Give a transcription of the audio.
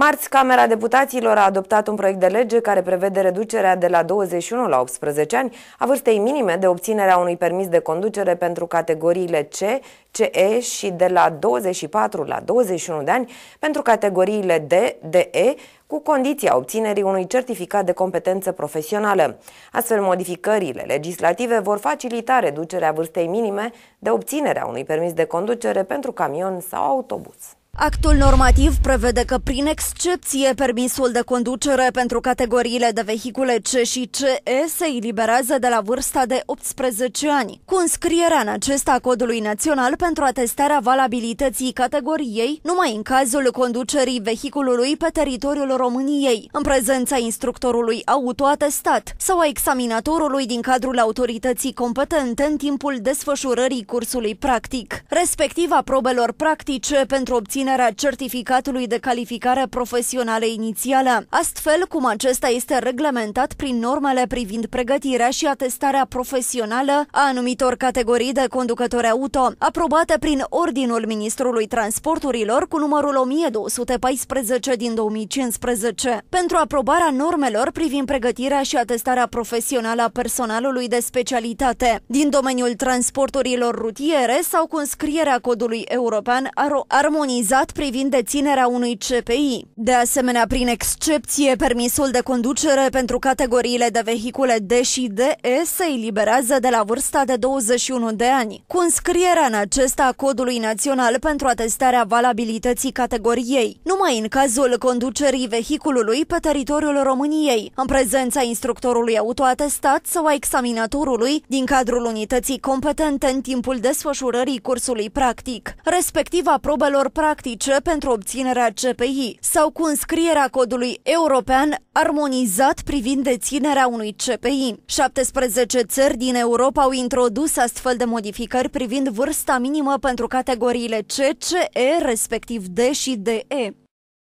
Marți, Camera Deputaților a adoptat un proiect de lege care prevede reducerea de la 21 la 18 ani a vârstei minime de obținerea unui permis de conducere pentru categoriile C, CE și de la 24 la 21 de ani pentru categoriile D, DE, cu condiția obținerii unui certificat de competență profesională. Astfel, modificările legislative vor facilita reducerea vârstei minime de obținerea unui permis de conducere pentru camion sau autobuz. Actul normativ prevede că, prin excepție, permisul de conducere pentru categoriile de vehicule C și CE se eliberează de la vârsta de 18 ani, cu înscrierea în acesta a codului național pentru atestarea valabilității categoriei, numai în cazul conducerii vehiculului pe teritoriul României, în prezența instructorului autoatestat sau a examinatorului din cadrul autorității competente în timpul desfășurării cursului practic, respectiv a probelor practice pentru obținerea obținerea certificatului de calificare profesională inițială, astfel cum acesta este reglementat prin normele privind pregătirea și atestarea profesională a anumitor categorii de conducători auto, aprobate prin Ordinul Ministrului Transporturilor cu numărul 1214 din 2015. Pentru aprobarea normelor privind pregătirea și atestarea profesională a personalului de specialitate din domeniul transporturilor rutiere sau cu înscrierea codului european armonizat stat privind deținerea unui CPI. De asemenea, prin excepție, permisul de conducere pentru categoriile de vehicule D și DE se eliberează de la vârsta de 21 de ani, cu înscrierea în acesta a Codului Național pentru atestarea valabilității categoriei, numai în cazul conducerii vehiculului pe teritoriul României, în prezența instructorului autoatestat sau a examinatorului din cadrul unității competente în timpul desfășurării cursului practic, respectiv a probelor practice practice pentru obținerea CPI sau cu înscrierea codului european armonizat privind deținerea unui CPI. 17 țări din Europa au introdus astfel de modificări privind vârsta minimă pentru categoriile C, C, E, respectiv D și DE.